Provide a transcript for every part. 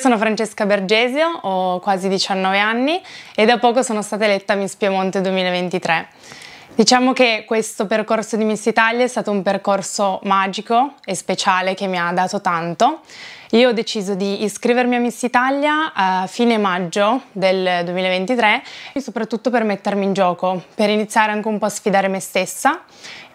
Sono Francesca Bergesio, ho quasi 19 anni e da poco sono stata eletta Miss Piemonte 2023. Diciamo che questo percorso di Miss Italia è stato un percorso magico e speciale che mi ha dato tanto. Io ho deciso di iscrivermi a Miss Italia a fine maggio del 2023, soprattutto per mettermi in gioco, per iniziare anche un po' a sfidare me stessa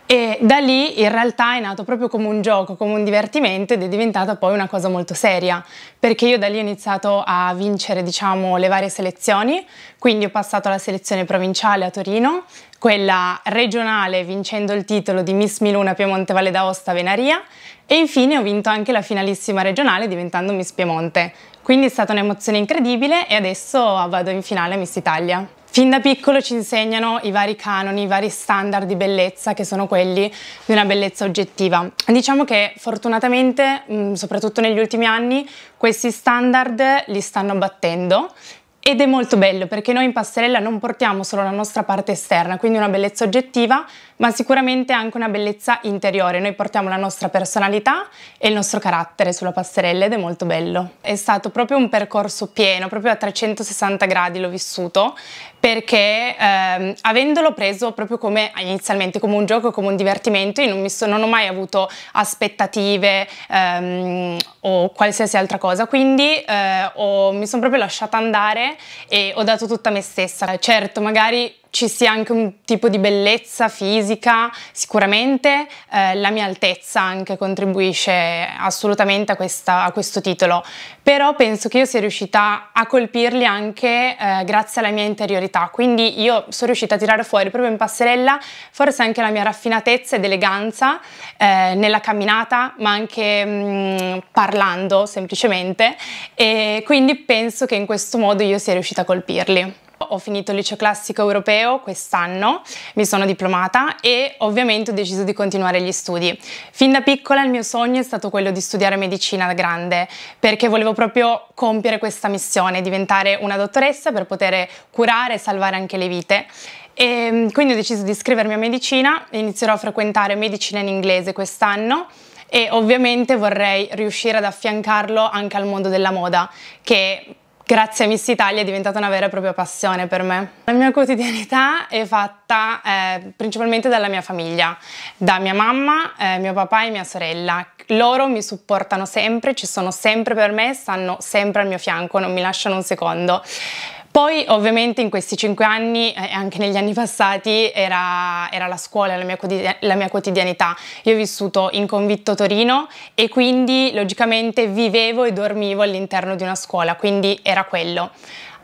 e da lì in realtà è nato proprio come un gioco, come un divertimento ed è diventata poi una cosa molto seria, perché io da lì ho iniziato a vincere diciamo, le varie selezioni, quindi ho passato alla selezione provinciale a Torino, quella regionale vincendo il titolo di Miss Miluna Piemonte Valle d'Aosta Venaria e infine ho vinto anche la finalissima regionale diventando Miss Piemonte. Quindi è stata un'emozione incredibile e adesso vado in finale a Miss Italia. Fin da piccolo ci insegnano i vari canoni, i vari standard di bellezza che sono quelli di una bellezza oggettiva. Diciamo che fortunatamente, mm, soprattutto negli ultimi anni, questi standard li stanno battendo ed è molto bello perché noi in passerella non portiamo solo la nostra parte esterna, quindi una bellezza oggettiva, ma sicuramente anche una bellezza interiore. Noi portiamo la nostra personalità e il nostro carattere sulla passerella ed è molto bello. È stato proprio un percorso pieno, proprio a 360 gradi l'ho vissuto, perché ehm, avendolo preso proprio come inizialmente come un gioco, come un divertimento, io non, so, non ho mai avuto aspettative ehm, o qualsiasi altra cosa, quindi eh, ho, mi sono proprio lasciata andare e ho dato tutta me stessa. Certo, magari ci sia anche un tipo di bellezza fisica, sicuramente eh, la mia altezza anche contribuisce assolutamente a, questa, a, questo titolo, però penso che io sia riuscita a colpirli anche eh, grazie alla mia interiorità, quindi io sono riuscita a tirare fuori proprio in passerella forse anche la mia raffinatezza ed eleganza eh, nella camminata, ma anche mh, mm, parlando semplicemente e quindi penso che in questo modo io sia riuscita a colpirli ho finito il liceo classico europeo quest'anno, mi sono diplomata e ovviamente ho deciso di continuare gli studi. Fin da piccola il mio sogno è stato quello di studiare medicina da grande, perché volevo proprio compiere questa missione, diventare una dottoressa per poter curare e salvare anche le vite. E mm, quindi ho deciso di iscrivermi a medicina, inizierò a frequentare medicina in inglese quest'anno e ovviamente vorrei riuscire ad affiancarlo anche al mondo della moda, che Grazie a Miss Italia è diventata una vera e propria passione per me. La mia quotidianità è fatta eh, principalmente dalla mia famiglia, da mia mamma, eh, mio papà e mia sorella. Loro mi supportano sempre, ci sono sempre per me, stanno sempre al mio fianco, non mi lasciano un secondo. Poi ovviamente in questi cinque anni eh, e eh, anche negli anni passati era, era la scuola, la mia, la mia, quotidianità. Io ho vissuto in convitto Torino e quindi logicamente vivevo e dormivo all'interno di una scuola, quindi era quello.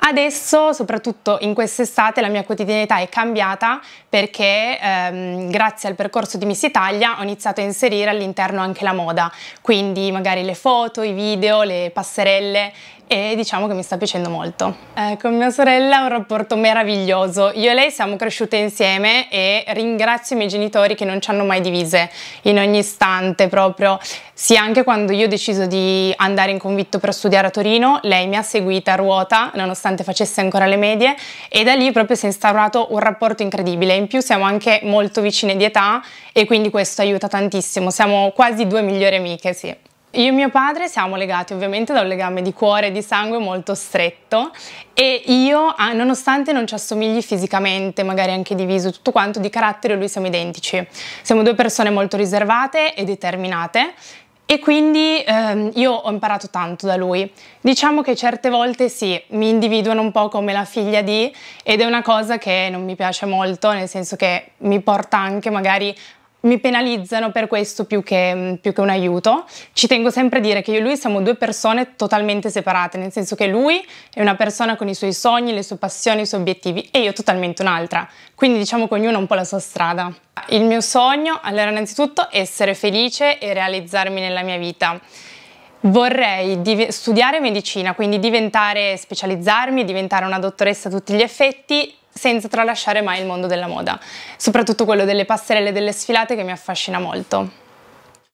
Adesso, soprattutto in quest'estate, la mia quotidianità è cambiata perché ehm, grazie al percorso di Miss Italia ho iniziato a inserire all'interno anche la moda, quindi magari le foto, i video, le passerelle e diciamo che mi sta piacendo molto. Eh, con mia sorella ho un rapporto meraviglioso, io e lei siamo cresciute insieme e ringrazio i miei genitori che non ci hanno mai divise in ogni istante proprio, sia anche quando io ho deciso di andare in convitto per studiare a Torino, lei mi ha seguita a ruota nonostante nonostante facesse ancora le medie e da lì proprio si è instaurato un rapporto incredibile. In più siamo anche molto vicine di età e quindi questo aiuta tantissimo, siamo quasi due migliori amiche, sì. Io e mio padre siamo legati ovviamente da un legame di cuore e di sangue molto stretto e io, ah, nonostante non ci assomigli fisicamente, magari anche di viso, tutto quanto, di carattere lui siamo identici. Siamo due persone molto riservate e determinate e quindi ehm, io ho imparato tanto da lui. Diciamo che certe volte sì, mi individuano un po' come la figlia di ed è una cosa che non mi piace molto, nel senso che mi porta anche magari mi penalizzano per questo più che, mm, più che, un aiuto. Ci tengo sempre a dire che io e lui siamo due persone totalmente separate, nel senso che lui è una persona con i suoi sogni, le sue passioni, i suoi obiettivi e io totalmente un'altra. Quindi diciamo che ognuno ha un po' la sua strada. Il mio sogno, allora innanzitutto, essere felice e realizzarmi nella mia vita. Vorrei studiare medicina, quindi diventare, specializzarmi, diventare una dottoressa a tutti gli effetti senza tralasciare mai il mondo della moda, soprattutto quello delle passerelle e delle sfilate che mi affascina molto.